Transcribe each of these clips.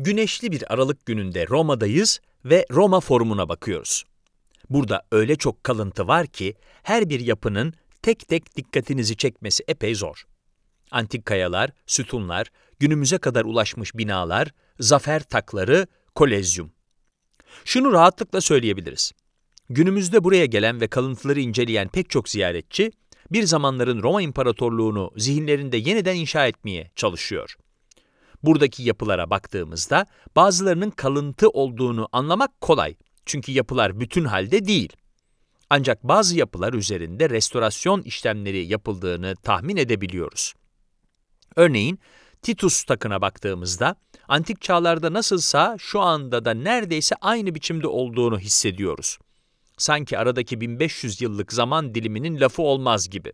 Güneşli bir Aralık gününde Roma'dayız ve Roma Forumuna bakıyoruz. Burada öyle çok kalıntı var ki her bir yapının tek tek dikkatinizi çekmesi epey zor. Antik kayalar, sütunlar, günümüze kadar ulaşmış binalar, zafer takları, kolezyum. Şunu rahatlıkla söyleyebiliriz. Günümüzde buraya gelen ve kalıntıları inceleyen pek çok ziyaretçi, bir zamanların Roma İmparatorluğunu zihinlerinde yeniden inşa etmeye çalışıyor. Buradaki yapılara baktığımızda bazılarının kalıntı olduğunu anlamak kolay. Çünkü yapılar bütün halde değil. Ancak bazı yapılar üzerinde restorasyon işlemleri yapıldığını tahmin edebiliyoruz. Örneğin Titus takına baktığımızda antik çağlarda nasılsa şu anda da neredeyse aynı biçimde olduğunu hissediyoruz. Sanki aradaki 1500 yıllık zaman diliminin lafı olmaz gibi.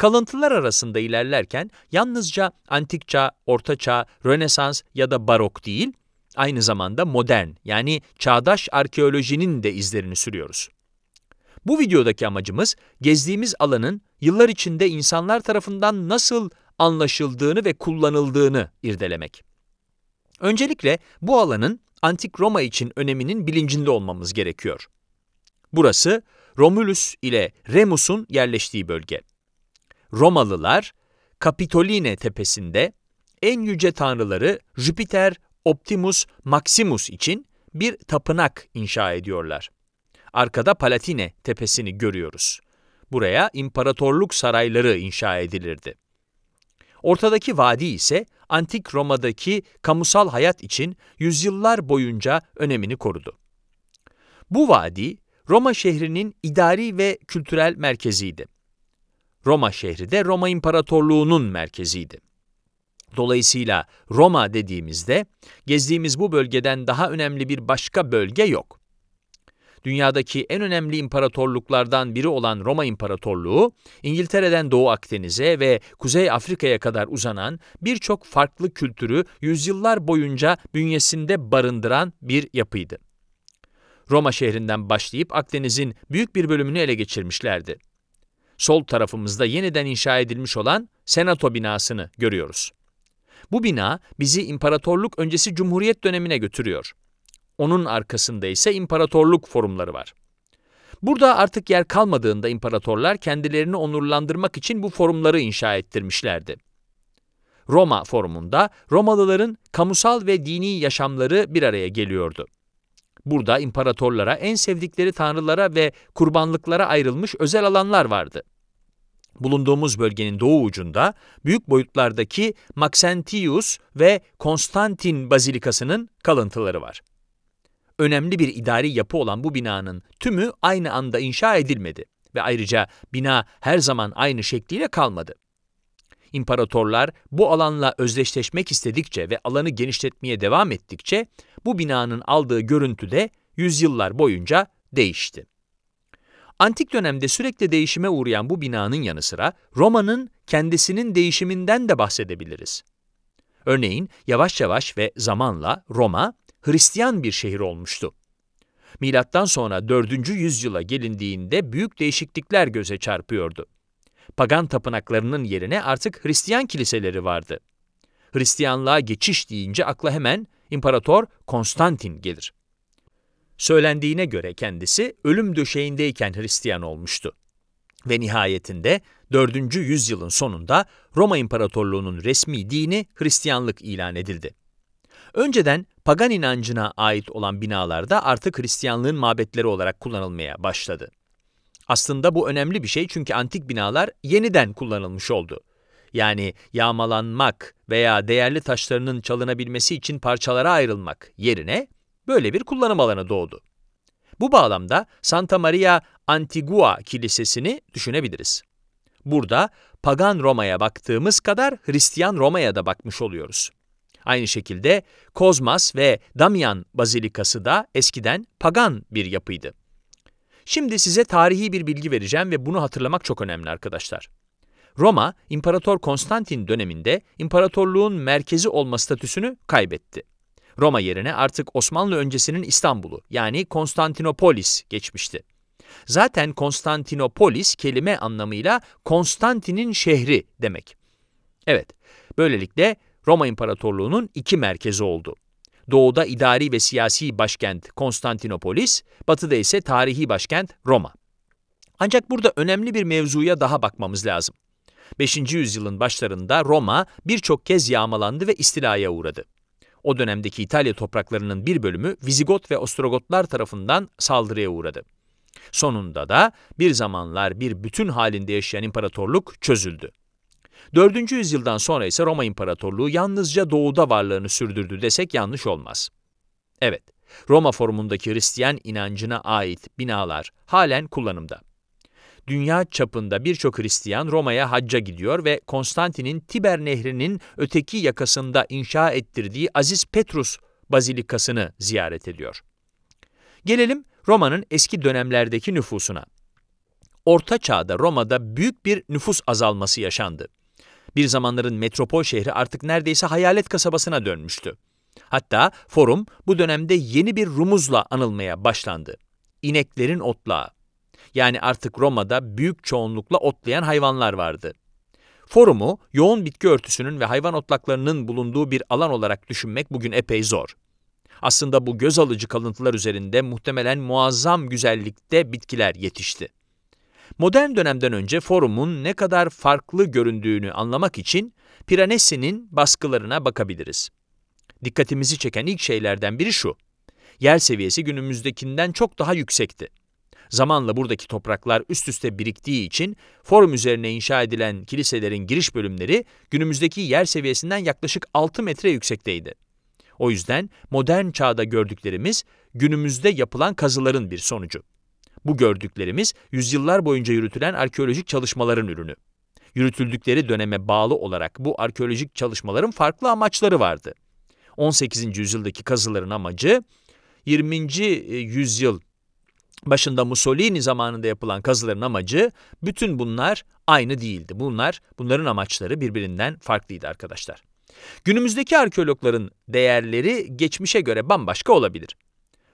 Kalıntılar arasında ilerlerken yalnızca antik çağ, orta çağ, rönesans ya da barok değil, aynı zamanda modern yani çağdaş arkeolojinin de izlerini sürüyoruz. Bu videodaki amacımız gezdiğimiz alanın yıllar içinde insanlar tarafından nasıl anlaşıldığını ve kullanıldığını irdelemek. Öncelikle bu alanın antik Roma için öneminin bilincinde olmamız gerekiyor. Burası Romulus ile Remus'un yerleştiği bölge. Romalılar Kapitoline tepesinde en yüce tanrıları Jüpiter, Optimus, Maximus için bir tapınak inşa ediyorlar. Arkada Palatine tepesini görüyoruz. Buraya imparatorluk sarayları inşa edilirdi. Ortadaki vadi ise antik Roma'daki kamusal hayat için yüzyıllar boyunca önemini korudu. Bu vadi Roma şehrinin idari ve kültürel merkeziydi. Roma şehri de Roma İmparatorluğu'nun merkeziydi. Dolayısıyla Roma dediğimizde gezdiğimiz bu bölgeden daha önemli bir başka bölge yok. Dünyadaki en önemli imparatorluklardan biri olan Roma İmparatorluğu, İngiltere'den Doğu Akdeniz'e ve Kuzey Afrika'ya kadar uzanan birçok farklı kültürü yüzyıllar boyunca bünyesinde barındıran bir yapıydı. Roma şehrinden başlayıp Akdeniz'in büyük bir bölümünü ele geçirmişlerdi sol tarafımızda yeniden inşa edilmiş olan senato binasını görüyoruz. Bu bina bizi imparatorluk öncesi cumhuriyet dönemine götürüyor. Onun arkasında ise imparatorluk forumları var. Burada artık yer kalmadığında imparatorlar kendilerini onurlandırmak için bu forumları inşa ettirmişlerdi. Roma forumunda Romalıların kamusal ve dini yaşamları bir araya geliyordu. Burada imparatorlara, en sevdikleri tanrılara ve kurbanlıklara ayrılmış özel alanlar vardı. Bulunduğumuz bölgenin doğu ucunda büyük boyutlardaki Maxentius ve Konstantin Bazilikası'nın kalıntıları var. Önemli bir idari yapı olan bu binanın tümü aynı anda inşa edilmedi ve ayrıca bina her zaman aynı şekliyle kalmadı. İmparatorlar bu alanla özdeşleşmek istedikçe ve alanı genişletmeye devam ettikçe bu binanın aldığı görüntü de yüzyıllar boyunca değişti. Antik dönemde sürekli değişime uğrayan bu binanın yanı sıra Roma'nın kendisinin değişiminden de bahsedebiliriz. Örneğin yavaş yavaş ve zamanla Roma Hristiyan bir şehir olmuştu. Milattan sonra 4. yüzyıla gelindiğinde büyük değişiklikler göze çarpıyordu pagan tapınaklarının yerine artık Hristiyan kiliseleri vardı. Hristiyanlığa geçiş deyince akla hemen İmparator Konstantin gelir. Söylendiğine göre kendisi ölüm döşeğindeyken Hristiyan olmuştu. Ve nihayetinde 4. yüzyılın sonunda Roma İmparatorluğu'nun resmi dini Hristiyanlık ilan edildi. Önceden pagan inancına ait olan binalarda artık Hristiyanlığın mabetleri olarak kullanılmaya başladı. Aslında bu önemli bir şey çünkü antik binalar yeniden kullanılmış oldu. Yani yağmalanmak veya değerli taşlarının çalınabilmesi için parçalara ayrılmak yerine böyle bir kullanım alanı doğdu. Bu bağlamda Santa Maria Antigua Kilisesi'ni düşünebiliriz. Burada pagan Roma'ya baktığımız kadar Hristiyan Roma'ya da bakmış oluyoruz. Aynı şekilde Kozmas ve Damian Bazilikası da eskiden pagan bir yapıydı. Şimdi size tarihi bir bilgi vereceğim ve bunu hatırlamak çok önemli arkadaşlar. Roma, İmparator Konstantin döneminde imparatorluğun merkezi olma statüsünü kaybetti. Roma yerine artık Osmanlı öncesinin İstanbul'u yani Konstantinopolis geçmişti. Zaten Konstantinopolis kelime anlamıyla Konstantin'in şehri demek. Evet, böylelikle Roma İmparatorluğu'nun iki merkezi oldu doğuda idari ve siyasi başkent Konstantinopolis, batıda ise tarihi başkent Roma. Ancak burada önemli bir mevzuya daha bakmamız lazım. 5. yüzyılın başlarında Roma birçok kez yağmalandı ve istilaya uğradı. O dönemdeki İtalya topraklarının bir bölümü Vizigot ve Ostrogotlar tarafından saldırıya uğradı. Sonunda da bir zamanlar bir bütün halinde yaşayan imparatorluk çözüldü. 4. yüzyıldan sonra ise Roma İmparatorluğu yalnızca doğuda varlığını sürdürdü desek yanlış olmaz. Evet, Roma forumundaki Hristiyan inancına ait binalar halen kullanımda. Dünya çapında birçok Hristiyan Roma'ya hacca gidiyor ve Konstantin'in Tiber Nehri'nin öteki yakasında inşa ettirdiği Aziz Petrus Bazilikası'nı ziyaret ediyor. Gelelim Roma'nın eski dönemlerdeki nüfusuna. Orta Çağ'da Roma'da büyük bir nüfus azalması yaşandı. Bir zamanların metropol şehri artık neredeyse hayalet kasabasına dönmüştü. Hatta forum bu dönemde yeni bir rumuzla anılmaya başlandı. İneklerin otlağı. Yani artık Roma'da büyük çoğunlukla otlayan hayvanlar vardı. Forumu yoğun bitki örtüsünün ve hayvan otlaklarının bulunduğu bir alan olarak düşünmek bugün epey zor. Aslında bu göz alıcı kalıntılar üzerinde muhtemelen muazzam güzellikte bitkiler yetişti. Modern dönemden önce forumun ne kadar farklı göründüğünü anlamak için Piranesi'nin baskılarına bakabiliriz. Dikkatimizi çeken ilk şeylerden biri şu. Yer seviyesi günümüzdekinden çok daha yüksekti. Zamanla buradaki topraklar üst üste biriktiği için forum üzerine inşa edilen kiliselerin giriş bölümleri günümüzdeki yer seviyesinden yaklaşık 6 metre yüksekteydi. O yüzden modern çağda gördüklerimiz günümüzde yapılan kazıların bir sonucu. Bu gördüklerimiz yüzyıllar boyunca yürütülen arkeolojik çalışmaların ürünü. Yürütüldükleri döneme bağlı olarak bu arkeolojik çalışmaların farklı amaçları vardı. 18. yüzyıldaki kazıların amacı 20. E, yüzyıl başında Mussolini zamanında yapılan kazıların amacı bütün bunlar aynı değildi. Bunlar bunların amaçları birbirinden farklıydı arkadaşlar. Günümüzdeki arkeologların değerleri geçmişe göre bambaşka olabilir.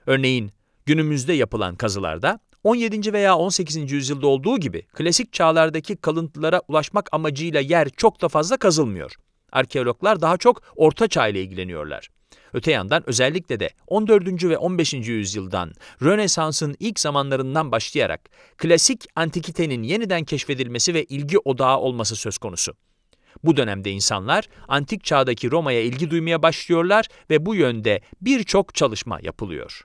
Örneğin Günümüzde yapılan kazılarda 17. veya 18. yüzyılda olduğu gibi klasik çağlardaki kalıntılara ulaşmak amacıyla yer çok da fazla kazılmıyor. Arkeologlar daha çok Orta Çağ ile ilgileniyorlar. Öte yandan özellikle de 14. ve 15. yüzyıldan, Rönesans'ın ilk zamanlarından başlayarak klasik antikitenin yeniden keşfedilmesi ve ilgi odağı olması söz konusu. Bu dönemde insanlar antik çağdaki Roma'ya ilgi duymaya başlıyorlar ve bu yönde birçok çalışma yapılıyor.